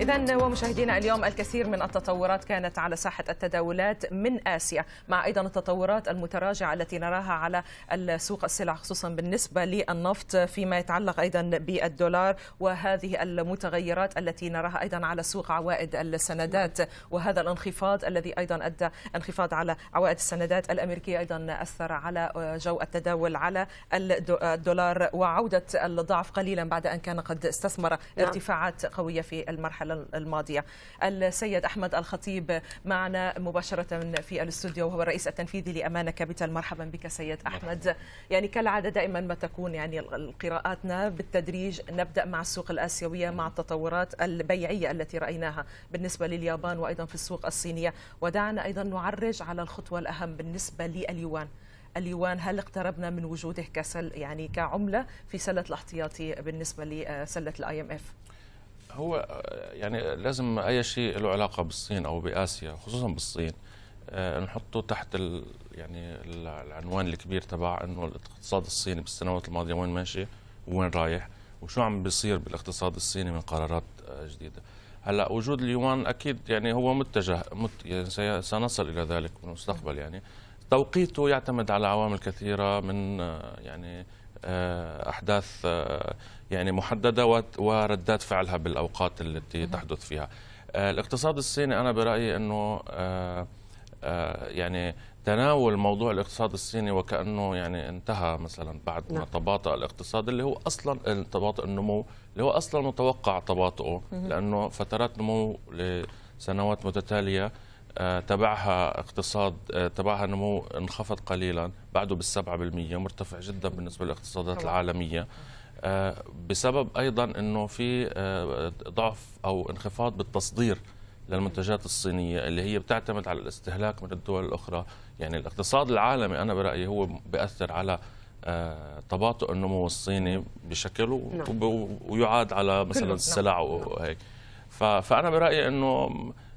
إذا ومشاهدينا اليوم الكثير من التطورات كانت على ساحة التداولات من آسيا مع أيضا التطورات المتراجعة التي نراها على سوق السلع خصوصا بالنسبة للنفط فيما يتعلق أيضا بالدولار وهذه المتغيرات التي نراها أيضا على سوق عوائد السندات وهذا الانخفاض الذي أيضا أدى انخفاض على عوائد السندات الأمريكية أيضا أثر على جو التداول على الدولار وعودة الضعف قليلا بعد أن كان قد استثمر نعم. ارتفاعات قوية في المرحلة المرحلة الماضيه السيد احمد الخطيب معنا مباشره في الاستوديو وهو الرئيس التنفيذي لامانه كابيتال مرحبا بك سيد احمد يعني كالعاده دائما ما تكون يعني قراءاتنا بالتدريج نبدا مع السوق الاسيويه مع التطورات البيعيه التي رايناها بالنسبه لليابان وايضا في السوق الصينيه ودعنا ايضا نعرج على الخطوه الاهم بالنسبه لليوان اليوان هل اقتربنا من وجوده كسل يعني كعمله في سله الاحتياطي بالنسبه لسله الاي ام اف هو يعني لازم اي شيء له علاقه بالصين او باسيا خصوصا بالصين آه، نحطه تحت ال يعني العنوان الكبير تبع انه الاقتصاد الصيني بالسنوات الماضيه وين ماشي وين رايح وشو عم بيصير بالاقتصاد الصيني من قرارات آه، جديده هلا وجود اليوان اكيد يعني هو متجه مت يعني سنصل الى ذلك بالمستقبل يعني توقيته يعتمد على عوامل كثيره من آه، يعني احداث يعني محدده وردات فعلها بالاوقات التي تحدث فيها آه، الاقتصاد الصيني انا برايي انه آه، آه، يعني تناول موضوع الاقتصاد الصيني وكانه يعني انتهى مثلا بعد ما نعم. تباطأ الاقتصاد اللي هو اصلا تباطؤ النمو اللي هو اصلا متوقع تباطؤه لانه فترات نمو لسنوات متتاليه تبعها اقتصاد تبعها نمو انخفض قليلا بعده بالسبعة بالمية مرتفع جدا بالنسبة للاقتصادات العالمية آه، بسبب ايضا انه في آه، ضعف او انخفاض بالتصدير للمنتجات الصينيه اللي هي بتعتمد على الاستهلاك من الدول الاخرى، يعني الاقتصاد العالمي انا برايي هو بياثر على آه، تباطؤ النمو الصيني بشكل نعم. ويعاد على مثلا نعم. السلع وهيك. فانا برايي انه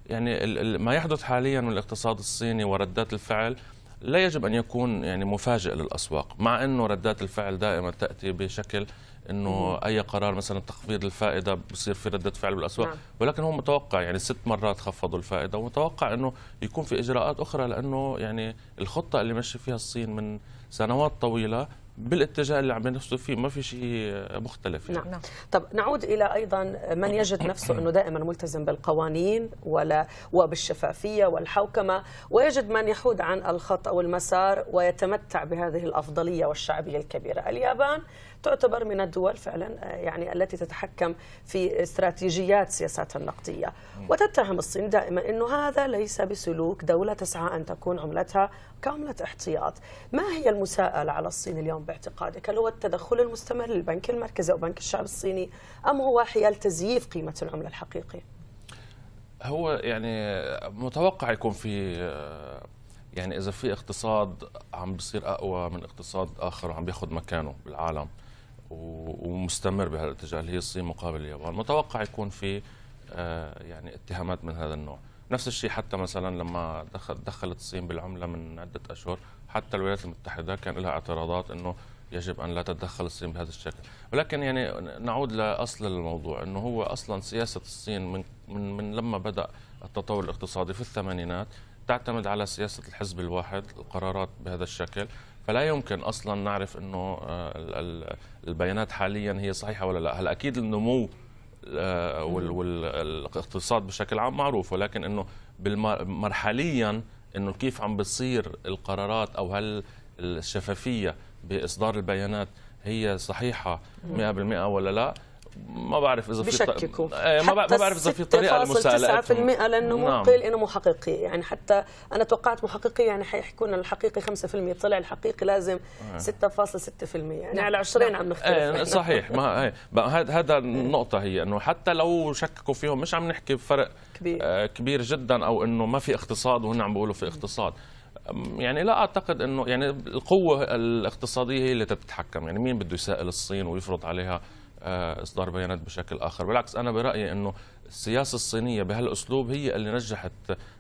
يعني ما يحدث حاليا من الاقتصاد الصيني وردات الفعل لا يجب ان يكون يعني مفاجئ للاسواق مع انه ردات الفعل دائما تاتي بشكل انه اي قرار مثلا تخفيض الفائده بصير في رده فعل بالاسواق نعم. ولكن هو متوقع يعني ست مرات خفضوا الفائده ومتوقع انه يكون في اجراءات اخرى لانه يعني الخطه اللي مشي فيها الصين من سنوات طويله بالاتجاه اللي عم نفسه فيه ما في شيء مختلف يعني. نعم،, نعم طب نعود الى ايضا من يجد نفسه انه دائما ملتزم بالقوانين ولا وبالشفافيه والحوكمه ويجد من يحود عن الخط او المسار ويتمتع بهذه الافضليه والشعبيه الكبيره اليابان تعتبر من الدول فعلا آه، يعني التي تتحكم في استراتيجيات سياساتها النقديه وتتهم الصين دائما انه هذا ليس بسلوك دوله تسعى ان تكون عملتها كعمله احتياط ما هي المساءله على الصين اليوم باعتقادك؟ هل هو التدخل المستمر للبنك المركزي أو بنك الشعب الصيني أم هو حيال تزييف قيمة العملة الحقيقية؟ هو يعني متوقع يكون في يعني إذا في اقتصاد عم بصير أقوى من اقتصاد آخر وعم بياخذ مكانه بالعالم ومستمر بهذا الاتجاه اللي هي الصين مقابل اليابان متوقع يكون في آه، يعني اتهامات من هذا النوع نفس الشيء حتى مثلا لما دخل دخلت الصين بالعمله من عده اشهر حتى الولايات المتحده كان لها اعتراضات انه يجب ان لا تتدخل الصين بهذا الشكل، ولكن يعني نعود لاصل الموضوع انه هو اصلا سياسه الصين من من, من لما بدا التطور الاقتصادي في الثمانينات تعتمد على سياسه الحزب الواحد، القرارات بهذا الشكل، فلا يمكن اصلا نعرف انه آه، البيانات حاليا هي صحيحه ولا لا، هلا اكيد النمو آه، والاقتصاد بشكل عام معروف ولكن انه مرحليا انه كيف عم بتصير القرارات او هل الشفافيه باصدار البيانات هي صحيحه 100% ولا لا ما بعرف اذا في بشككوا إيه، ما, ما بعرف اذا في طريقه لمساءلتهم 9% لانه هو نعم. قيل انه مو حقيقي يعني حتى انا توقعت مو يعني حيحكوا لنا الحقيقي 5% طلع الحقيقي لازم 6.6% آه. يعني نعم. على 20 نعم. عم نختلف ايه صحيح ما هذا هذا النقطه هي انه حتى لو شككوا فيهم مش عم نحكي بفرق كبير, آه كبير جدا او انه ما في اقتصاد وهن عم بيقولوا في اقتصاد يعني لا اعتقد انه يعني القوه الاقتصاديه هي اللي بتتحكم يعني مين بده يسائل الصين ويفرض عليها آه، اصدار بيانات بشكل اخر بالعكس انا برايي انه السياسه الصينيه بهالاسلوب هي اللي نجحت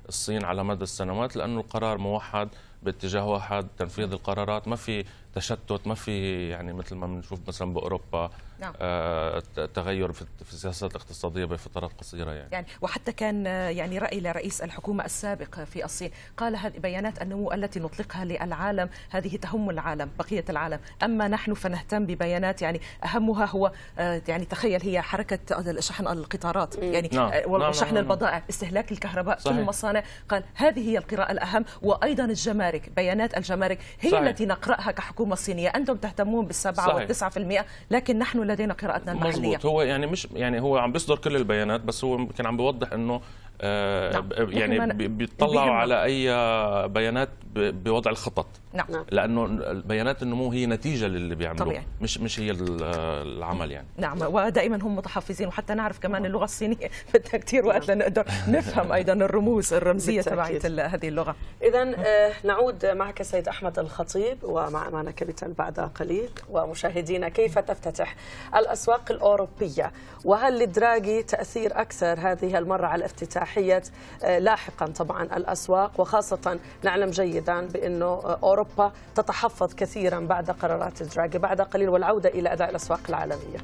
الصين على مدى السنوات لانه القرار موحد باتجاه واحد تنفيذ القرارات ما في تشتت ما في يعني مثل ما بنشوف مثلا باوروبا نعم. آه، تغير في السياسات الاقتصاديه بفترات قصيره يعني. يعني وحتى كان آه، يعني راي لرئيس الحكومه السابق في الصين قال هذه بيانات النمو التي نطلقها للعالم هذه تهم العالم بقيه العالم اما نحن فنهتم ببيانات يعني اهمها هو آه، يعني تخيل هي حركه شحن القطارات يعني نعم. وشحن نعم. البضائع استهلاك الكهرباء صحيح. كل المصانع قال هذه هي القراءه الاهم وايضا الجمارك بيانات الجمارك هي صحيح. التي نقراها كحكومه الحكومه الصينيه انتم تهتمون بال7 وال 9% لكن نحن لدينا قراءتنا المحليه مزبوط هو يعني مش يعني هو عم بيصدر كل البيانات بس هو كان عم بيوضح انه آه نعم. يعني بيطلعوا على اي آه، بيانات بوضع الخطط نعم, نعم. لانه بيانات النمو هي نتيجه للي بيعملوه طبيعي. مش مش هي العمل يعني نعم, ودائما هم متحفزين وحتى نعرف كمان اللغه الصينيه بدها كثير وقت لنقدر نفهم ايضا الرموز الرمزيه تبعت هذه اللغه اذا آه، نعود معك سيد احمد الخطيب ومع معنا كابيتال بعد قليل ومشاهدينا كيف تفتتح الاسواق الاوروبيه وهل لدراجي تاثير اكثر هذه المره على افتتاحيه آه، لاحقا طبعا الاسواق وخاصه نعلم جيدا جدا بانه اوروبا تتحفظ كثيرا بعد قرارات دراجي بعد قليل والعوده الى اداء الاسواق العالميه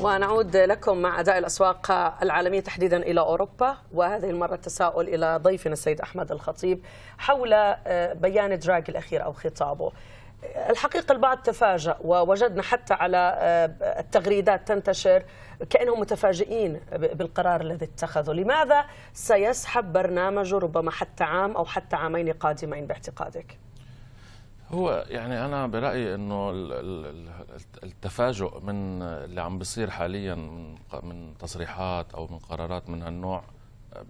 ونعود لكم مع أداء الأسواق العالمية تحديدا إلى أوروبا وهذه المرة التساؤل إلى ضيفنا السيد أحمد الخطيب حول آه، بيان دراج الأخير أو خطابه الحقيقة البعض تفاجأ ووجدنا حتى على آه، التغريدات تنتشر كأنهم متفاجئين بالقرار الذي اتخذوا لماذا سيسحب برنامجه ربما حتى عام أو حتى عامين قادمين باعتقادك؟ هو يعني انا برايي انه التفاجؤ من اللي عم بيصير حاليا من تصريحات او من قرارات من هالنوع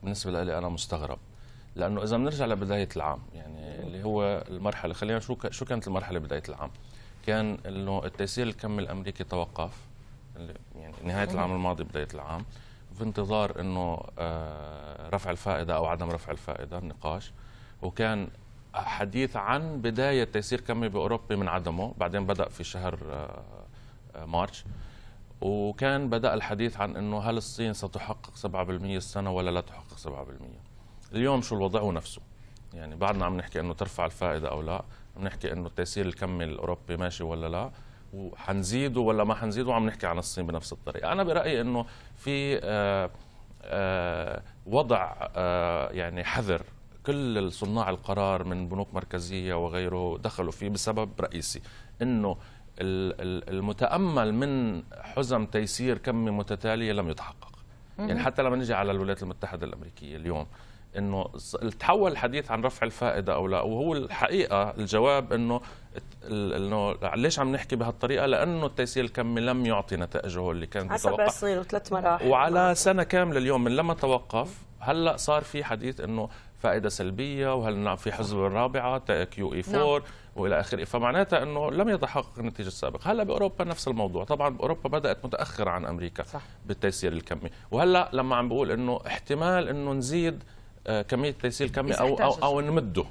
بالنسبه لي انا مستغرب لانه اذا بنرجع لبدايه العام يعني اللي هو المرحله خلينا شو شو كانت المرحله بدايه العام كان انه التيسير الكمي الامريكي توقف يعني نهايه العام الماضي بدايه العام في انتظار انه آه، رفع الفائده او عدم رفع الفائده النقاش وكان حديث عن بدايه تيسير كمي باوروبي من عدمه بعدين بدا في شهر آه، آه، مارش وكان بدا الحديث عن انه هل الصين ستحقق 7% السنه ولا لا تحقق 7% اليوم شو الوضع نفسه يعني بعدنا عم نحكي انه ترفع الفائده او لا عم نحكي انه التيسير الكمي الاوروبي ماشي ولا لا وحنزيده ولا ما حنزيده وعم نحكي عن الصين بنفس الطريقه انا برايي انه في آه، آه، وضع آه، يعني حذر كل صناع القرار من بنوك مركزيه وغيره دخلوا فيه بسبب رئيسي انه المتامل من حزم تيسير كمي متتاليه لم يتحقق يعني حتى لما نجي على الولايات المتحده الامريكيه اليوم انه تحول الحديث عن رفع الفائده او لا وهو الحقيقه الجواب انه انه ليش عم نحكي بهالطريقه لانه التيسير الكمي لم يعطي نتائجه اللي كانت حسب سنين وثلاث مراحل وعلى سنه كامله اليوم من لما توقف هلا صار في حديث انه فائده سلبيه وهل نعم في حزب الرابعه كيو اي 4 نعم. والى اخره فمعناتها انه لم يتحقق النتيجه السابقه هلا باوروبا نفس الموضوع طبعا باوروبا بدات متاخره عن امريكا صح. بالتيسير الكمي وهلا لما عم بقول انه احتمال انه نزيد آه، كميه تسييل كمية او او, أو نمده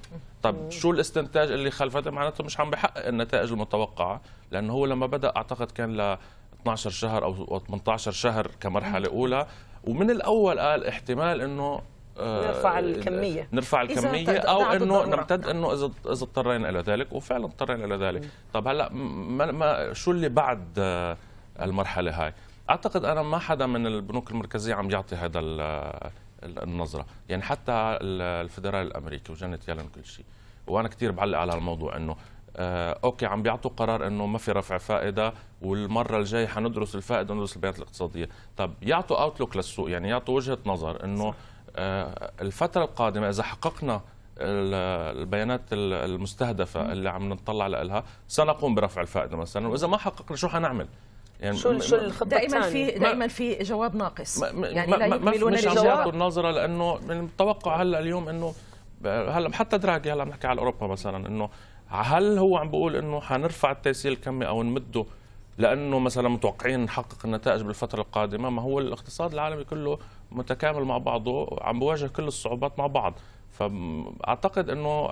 طب شو الاستنتاج اللي خلفته معناته مش عم بحقق النتائج المتوقعه لانه هو لما بدا اعتقد كان ل 12 شهر او 18 شهر كمرحله اولى ومن الاول قال احتمال انه آه، نرفع الكمية نرفع الكمية أو إنه نمتد إنه إذا إذا اضطرينا إلى ذلك وفعلا اضطرينا إلى ذلك، طب هلا ما, ما شو اللي بعد آه، المرحلة هاي؟ أعتقد أنا ما حدا من البنوك المركزية عم يعطي هذا النظره يعني حتى الفدرالي الامريكي وجنت يالن كل شيء وانا كثير بعلق على الموضوع انه آه اوكي عم بيعطوا قرار انه ما في رفع فائده والمره الجايه حندرس الفائده وندرس البيانات الاقتصاديه طب يعطوا اوتلوك للسوق يعني يعطوا وجهه نظر انه آه الفتره القادمه اذا حققنا البيانات المستهدفه اللي عم نطلع لها سنقوم برفع الفائده مثلا واذا ما حققنا شو حنعمل يعني شو شو الخطه دائما في دائما في جواب ناقص ما يعني ما لا يكملون مش الجواب النظره لانه من التوقع هلا اليوم انه هلا حتى دراجي هلا بنحكي على اوروبا مثلا انه هل هو عم بيقول انه حنرفع التيسير الكمي او نمده لانه مثلا متوقعين نحقق النتائج بالفتره القادمه ما هو الاقتصاد العالمي كله متكامل مع بعضه عم بواجه كل الصعوبات مع بعض فاعتقد انه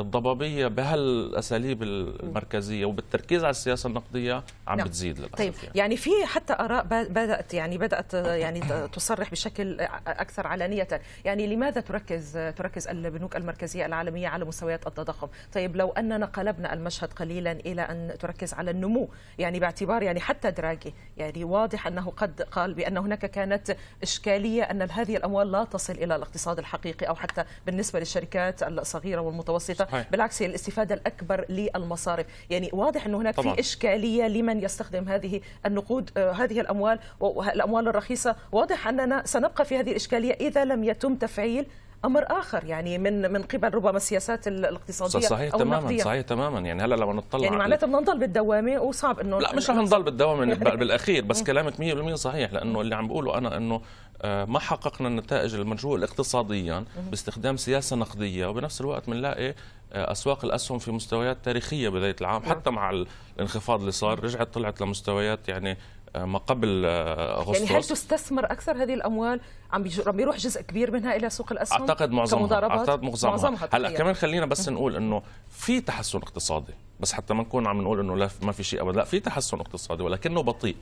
الضبابيه بهالاساليب المركزيه وبالتركيز على السياسه النقديه عم نعم. بتزيد للاسف طيب يعني. يعني في حتى اراء بدات يعني بدات يعني تصرح بشكل اكثر علانيه يعني لماذا تركز تركز البنوك المركزيه العالميه على مستويات التضخم طيب لو اننا قلبنا المشهد قليلا الى ان تركز على النمو يعني باعتبار يعني حتى دراجي يعني واضح انه قد قال بان هناك كانت اشكاليه ان هذه الاموال لا تصل الى الاقتصاد الحقيقي او حتى بالنسبه للشركات الصغيره والمتوسطه بالعكس هي الاستفاده الاكبر للمصارف يعني واضح انه هناك طبعا. في اشكاليه لمن يستخدم هذه النقود آه، هذه الاموال والاموال الرخيصه واضح اننا سنبقى في هذه الاشكاليه اذا لم يتم تفعيل امر اخر يعني من من قبل ربما السياسات الاقتصاديه صحيح أو تماما النقدية. صحيح تماما يعني هلا لما نطلع يعني معناتها بدنا نضل بالدوامه وصعب انه لا مش رح نضل بالدوامه بالاخير بس كلامك 100% صحيح لانه اللي عم بقوله انا انه آه، ما حققنا النتائج المرجوه اقتصاديا باستخدام سياسه نقديه وبنفس الوقت بنلاقي آه، اسواق الاسهم في مستويات تاريخيه بدايه العام حتى مع الانخفاض اللي صار رجعت طلعت لمستويات يعني ما قبل آه، اغسطس يعني هل تستثمر اكثر هذه الاموال عم بيروح جزء كبير منها الى سوق الاسهم اعتقد معظمها كمضاربات اعتقد معظمها, معظمها هلا كمان خلينا بس نقول انه في تحسن اقتصادي بس حتى ما نكون عم نقول انه لا ما في شيء ابدا لا في تحسن اقتصادي ولكنه بطيء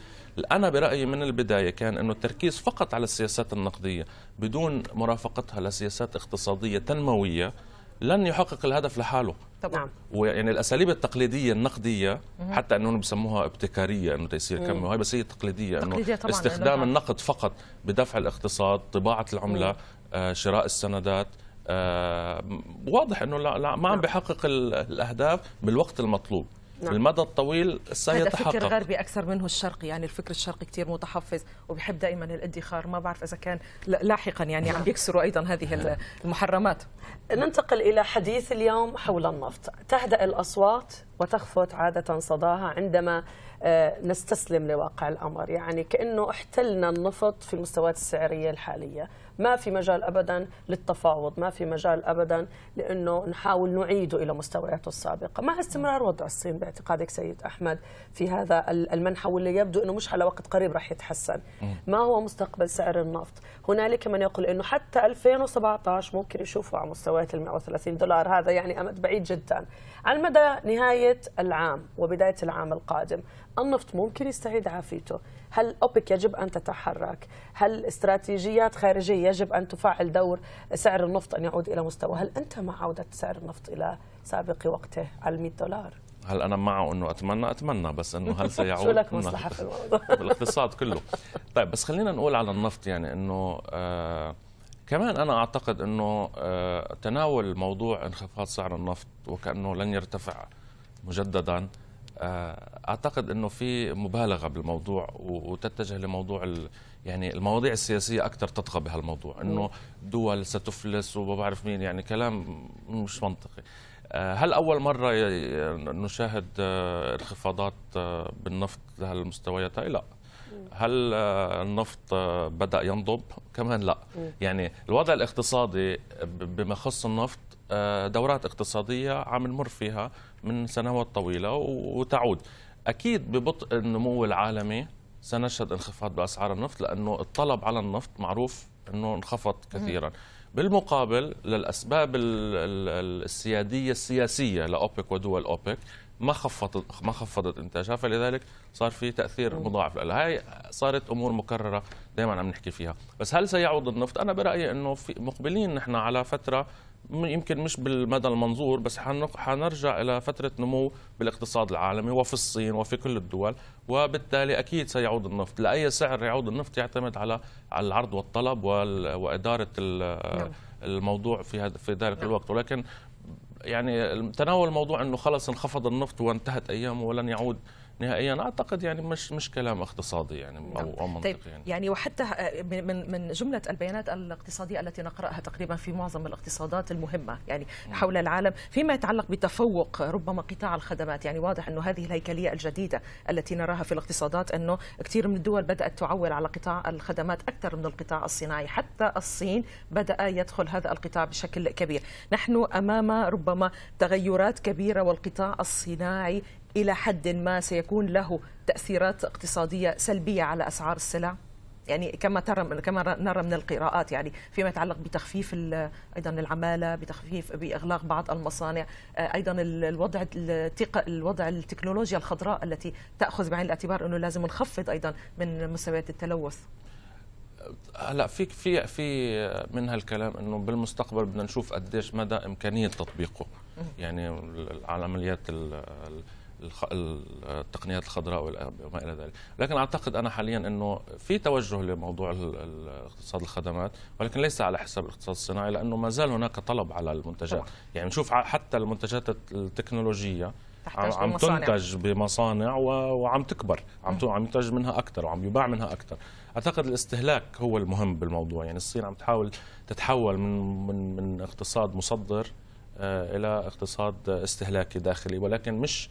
انا برايي من البدايه كان انه التركيز فقط على السياسات النقديه بدون مرافقتها لسياسات اقتصاديه تنمويه لن يحقق الهدف لحاله طبعا نعم. ويعني الاساليب التقليديه النقديه مم. حتى انهم بسموها ابتكاريه انه تيسير كم وهي بس هي تقليديه, تقليدية انه استخدام النقد فقط بدفع الاقتصاد طباعه العمله آه شراء السندات آه واضح انه لا, لا ما عم نعم. بحقق الاهداف بالوقت المطلوب نعم. المدى الطويل سيتحقق هذا فكر غربي اكثر منه الشرقي يعني الفكر الشرقي كثير متحفظ وبيحب دائما الادخار ما بعرف اذا كان لاحقا يعني عم يكسروا ايضا هذه المحرمات ننتقل الى حديث اليوم حول النفط تهدأ الاصوات وتخفت عادة صداها عندما آه، نستسلم لواقع الأمر يعني كأنه احتلنا النفط في المستويات السعرية الحالية ما في مجال ابدا للتفاوض ما في مجال ابدا لانه نحاول نعيده الى مستوياته السابقه مع استمرار وضع الصين باعتقادك سيد احمد في هذا المنحى واللي يبدو انه مش على وقت قريب راح يتحسن ما هو مستقبل سعر النفط هنالك من يقول انه حتى 2017 ممكن يشوفه على مستويات ال 130 دولار هذا يعني امد بعيد جدا على مدى نهاية العام وبداية العام القادم النفط ممكن يستعيد عافيته هل أوبك يجب أن تتحرك هل استراتيجيات خارجية يجب أن تفعل دور سعر النفط أن يعود إلى مستوى هل أنت مع عودة سعر النفط إلى سابق وقته على 100 دولار هل انا معه انه اتمنى اتمنى بس انه هل سيعود شو لك مصلحه في الموضوع بالاقتصاد كله طيب بس خلينا نقول على النفط يعني انه آه كمان أنا أعتقد أنه آه، تناول موضوع انخفاض سعر النفط وكأنه لن يرتفع مجددا آه، أعتقد أنه في مبالغة بالموضوع وتتجه لموضوع يعني المواضيع السياسية أكثر تطغى بهالموضوع أنه دول ستفلس وما بعرف مين يعني كلام مش منطقي آه، هل أول مرة نشاهد انخفاضات بالنفط لهالمستويات؟ لا هل آه، النفط آه، بدا ينضب كمان لا يعني الوضع الاقتصادي بما يخص النفط آه، دورات اقتصاديه عم نمر فيها من سنوات طويله وتعود اكيد ببطء النمو العالمي سنشهد انخفاض باسعار النفط لانه الطلب على النفط معروف انه انخفض كثيرا بالمقابل للاسباب السياديه السياسيه لاوبك ودول اوبك ما خفضت ما خفضت انتاجها فلذلك صار في تاثير مضاعف لها هاي صارت امور مكرره دائما عم نحكي فيها بس هل سيعود النفط انا برايي انه في مقبلين نحن على فتره يمكن مش بالمدى المنظور بس حنرجع الى فتره نمو بالاقتصاد العالمي وفي الصين وفي كل الدول وبالتالي اكيد سيعود النفط لاي سعر يعود النفط يعتمد على على العرض والطلب واداره نعم. الموضوع في في ذلك نعم. الوقت ولكن يعني تناول الموضوع انه خلص انخفض النفط وانتهت ايامه ولن يعود نهائيا اعتقد يعني مش مش كلام اقتصادي يعني او نعم. او منطقي طيب يعني. يعني وحتى آه، من من جمله البيانات الاقتصاديه التي نقراها تقريبا في معظم الاقتصادات المهمه يعني حول العالم فيما يتعلق بتفوق ربما قطاع الخدمات يعني واضح انه هذه الهيكليه الجديده التي نراها في الاقتصادات انه كثير من الدول بدات تعول على قطاع الخدمات اكثر من القطاع الصناعي حتى الصين بدا يدخل هذا القطاع بشكل كبير نحن امام ربما تغيرات كبيره والقطاع الصناعي إلى حد ما سيكون له تأثيرات اقتصادية سلبية على أسعار السلع؟ يعني كما ترى كما نرى من القراءات يعني فيما يتعلق بتخفيف ايضا العماله بتخفيف باغلاق بعض المصانع آه، ايضا الوضع الوضع التكنولوجيا الخضراء التي تاخذ بعين الاعتبار انه لازم نخفض ايضا من مستويات التلوث هلا في في في من هالكلام انه بالمستقبل بدنا نشوف قديش مدى امكانيه تطبيقه يعني العمليات التقنيات الخضراء وما الى ذلك، لكن اعتقد انا حاليا انه في توجه لموضوع اقتصاد الخدمات ولكن ليس على حساب الاقتصاد الصناعي لانه ما زال هناك طلب على المنتجات، طبعا. يعني نشوف حتى المنتجات التكنولوجيه عم, عم تنتج بمصانع وعم تكبر عم عم ينتج منها اكثر وعم يباع منها اكثر اعتقد الاستهلاك هو المهم بالموضوع يعني الصين عم تحاول تتحول من من من اقتصاد مصدر آه، الى اقتصاد استهلاكي داخلي ولكن مش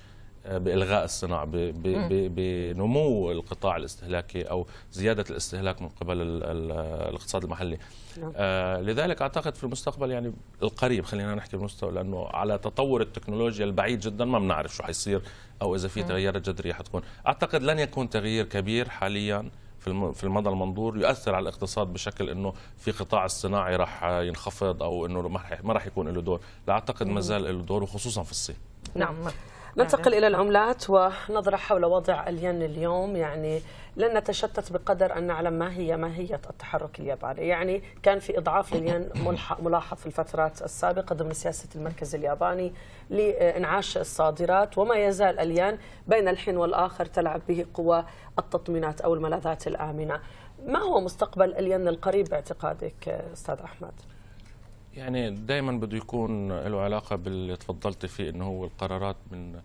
بالغاء الصناعه بنمو القطاع الاستهلاكي او زياده الاستهلاك من قبل الاقتصاد المحلي نعم. آه، لذلك اعتقد في المستقبل يعني القريب خلينا نحكي بالمستقبل لانه على تطور التكنولوجيا البعيد جدا ما بنعرف شو حيصير او اذا في تغييرات جذريه حتكون اعتقد لن يكون تغيير كبير حاليا في المدى المنظور يؤثر على الاقتصاد بشكل انه في قطاع الصناعي راح ينخفض او انه ما راح يكون له دور لا اعتقد ما زال له دور وخصوصا في الصين نعم ننتقل نعم. إلى العملات ونظرة حول وضع الين اليوم يعني لن نتشتت بقدر أن نعلم ما هي ماهية التحرك الياباني يعني كان في إضعاف للين ملاحظ في الفترات السابقة ضمن سياسة المركز الياباني لإنعاش الصادرات وما يزال الين بين الحين والآخر تلعب به قوى التطمينات أو الملاذات الآمنة ما هو مستقبل الين القريب باعتقادك أستاذ أحمد؟ يعني دائما بده يكون له علاقه باللي تفضلت فيه انه هو القرارات من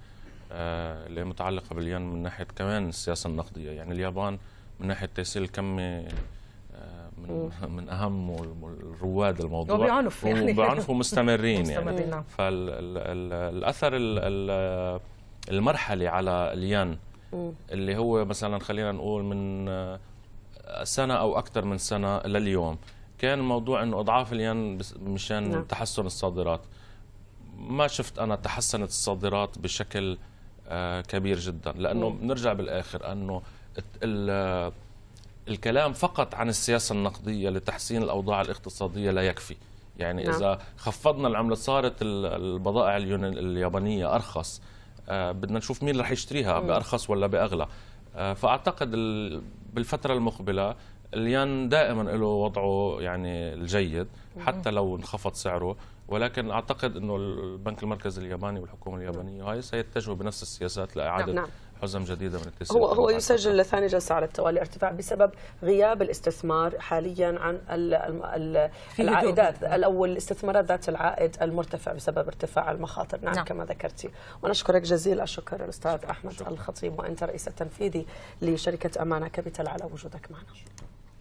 آه، اللي متعلقه بالين من ناحيه كمان السياسه النقديه يعني اليابان من ناحيه تيسير الكمي آه، من من اهم الرواد الموضوع وبعنف يعني وبعنف ومستمرين يعني. مستمرين يعني نعم. فالاثر المرحلي على الين اللي هو مثلا خلينا نقول من آه، سنه او اكثر من سنه لليوم كان الموضوع انه اضعاف الين مشان نعم. تحسن الصادرات ما شفت انا تحسنت الصادرات بشكل آه، كبير جدا لانه بنرجع نعم. بالاخر انه الكلام فقط عن السياسه النقديه لتحسين الاوضاع الاقتصاديه لا يكفي يعني نعم. اذا خفضنا العمله صارت البضائع اليابانيه ارخص آه، بدنا نشوف مين رح يشتريها نعم. بارخص ولا باغلى آه، فاعتقد بالفتره المقبله اليان دائما له وضعه يعني الجيد حتى لو انخفض سعره ولكن اعتقد انه البنك المركزي الياباني والحكومه اليابانيه هاي سيتجهوا بنفس السياسات لاعاده نعم. نعم. حزم جديده من التسويق هو هو يسجل لثاني جلسه على التوالي ارتفاع بسبب غياب الاستثمار حاليا عن الـ الـ العائدات او الاستثمارات ذات العائد المرتفع بسبب ارتفاع المخاطر نعم, نعم. كما ذكرتي ونشكرك جزيل الشكر الاستاذ احمد شكرا. الخطيب وانت رئيس التنفيذي لشركه امانه كابيتال على وجودك معنا شكرا.